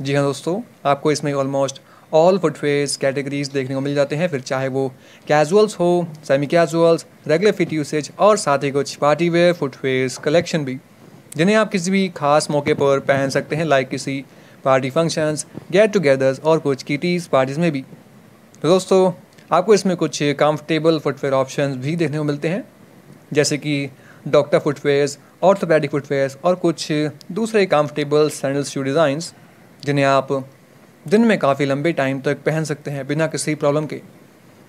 जी हाँ दोस्तों आपको इसमें ऑलमोस्ट ऑल फुटवेयर कैटेगरीज देखने को मिल जाते हैं फिर चाहे वो कैजुअल्स हो semi casuals regular fit usage और साथ ही कुछ पार्टी वेयर फुटवेज कलेक्शन भी जिन्हें आप किसी भी खास मौके पर पहन सकते हैं लाइक किसी पार्टी फंक्शंस गेट टुगेदर्स और कुछ किटीज पार्टीज़ में भी तो दोस्तों आपको इसमें कुछ कंफर्टेबल फुटवेयर ऑप्शंस भी देखने को मिलते हैं जैसे कि डॉक्टर फुटवेयर्स ऑर्थोपेडिक फुटवेयर्स और कुछ दूसरे कंफर्टेबल सैंडल शू डिज़ाइंस जिन्हें आप दिन में काफ़ी लंबे टाइम तक पहन सकते हैं बिना किसी प्रॉब्लम के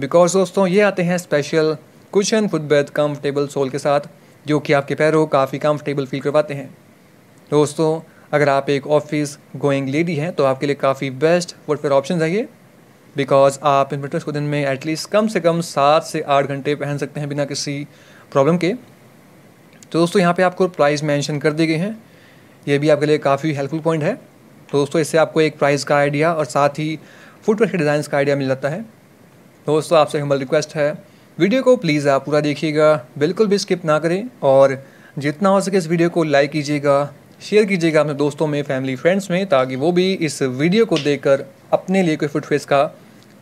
बिकॉज दोस्तों ये आते हैं special cushion footbed comfortable sole के साथ जो कि आपके पैरों काफ़ी कंफर्टेबल फील करवाते हैं दोस्तों अगर आप एक ऑफिस गोइंग लेडी हैं तो आपके लिए काफ़ी बेस्ट फुटवेयर ऑप्शन है ये बिकॉज आप इन फिटनेस को दिन में एटलीस्ट कम से कम सात से आठ घंटे पहन सकते हैं बिना किसी प्रॉब्लम के तो दोस्तों यहाँ पे आपको प्राइस मेंशन कर दिए गए हैं ये भी आपके लिए काफ़ी हेल्पफुल पॉइंट है तो दोस्तों इससे आपको एक प्राइस का आइडिया और साथ ही फुटवेयर के डिज़ाइंस का आइडिया मिल जाता है दोस्तों आपसे हमारी रिक्वेस्ट है वीडियो को प्लीज़ आप पूरा देखिएगा बिल्कुल भी स्किप ना करें और जितना हो सके इस वीडियो को लाइक कीजिएगा शेयर कीजिएगा अपने दोस्तों में फैमिली फ्रेंड्स में ताकि वो भी इस वीडियो को देख अपने लिए कोई फुटफेस का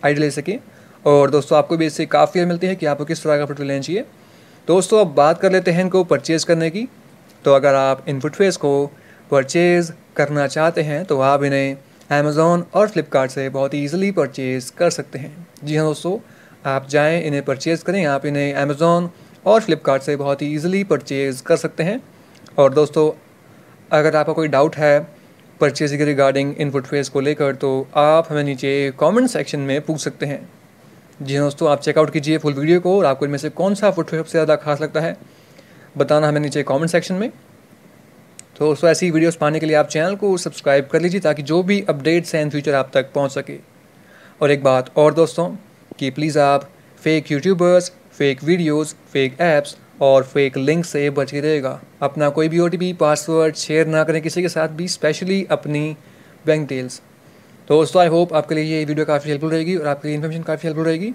आइडिया ले सकें और दोस्तों आपको भी इससे काफ़ी मिलती है कि आपको किस तरह का फुटवेयर लेना चाहिए दोस्तों अब बात कर लेते हैं इनको परचेज़ करने की तो अगर आप इन फुटवेयर्स को परचेज़ करना चाहते हैं तो आप इन्हें अमेज़ोन और फ्लिपकार्ट से बहुत ईजिली परचेज़ कर सकते हैं जी हाँ दोस्तों आप जाएं इन्हें परचेज़ करें आप इन्हें अमेज़ोन और फ्लिपकार्ट से बहुत ही ईजिली परचेज़ कर सकते हैं और दोस्तों अगर आपका कोई डाउट है परचेज के रिगार्डिंग इनपुट फेस को लेकर तो आप हमें नीचे कमेंट सेक्शन में पूछ सकते हैं जी हाँ दोस्तों आप चेकआउट कीजिए फुल वीडियो को और आपको इनमें से कौन सा फुटवेयर सबसे ज़्यादा खास लगता है बताना हमें नीचे कमेंट सेक्शन में तो दोस्तों ऐसी वीडियोस पाने के लिए आप चैनल को सब्सक्राइब कर लीजिए ताकि जो भी अपडेट्स हैं इन फ्यूचर आप तक पहुंच सके और एक बात और दोस्तों कि प्लीज़ आप fake YouTubers fake videos, fake apps और फेक लिंक से बच ही रहेगा अपना कोई भी ओ पासवर्ड शेयर ना करें किसी के साथ भी स्पेशली अपनी बैंक डिटेल्स तो दोस्तों आई होप आपके लिए ये वीडियो काफ़ी हेल्पफुल रहेगी और आपके लिए इन्फॉर्मेशन काफ़ी हेल्पफुल रहेगी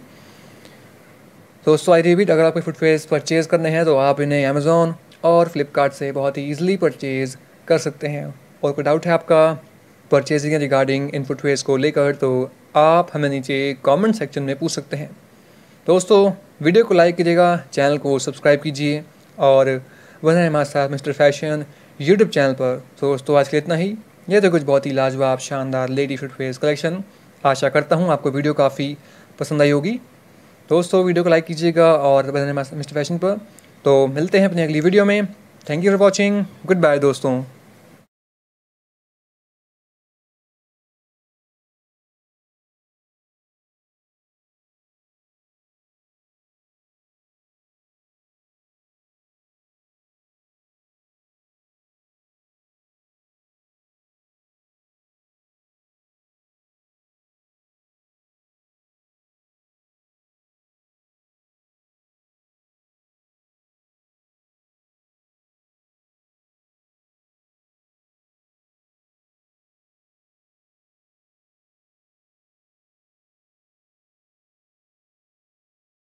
दोस्तों आई रिपीट अगर आपको फुटफेस परचेज़ करने हैं तो आप इन्हें अमेज़ोन और फ्लिपकार्ट से बहुत ही ईजिली परचेज़ कर सकते हैं और कोई डाउट है आपका परचेजिंग रिगार्डिंग इनपुट वेज को लेकर तो आप हमें नीचे कमेंट सेक्शन में पूछ सकते हैं दोस्तों वीडियो को लाइक कीजिएगा चैनल को सब्सक्राइब कीजिए और बने हमारे साथ मिस्टर फैशन यूट्यूब चैनल पर तो दोस्तों आज के लिए इतना ही यह तो कुछ बहुत ही लाजवाब शानदार लेडी फुटवेयर कलेक्शन आशा करता हूँ आपको वीडियो काफ़ी पसंद आई होगी दोस्तों वीडियो को लाइक कीजिएगा और मिस्टर फैशन पर तो मिलते हैं अपनी अगली वीडियो में thank you for watching goodbye दोस्तों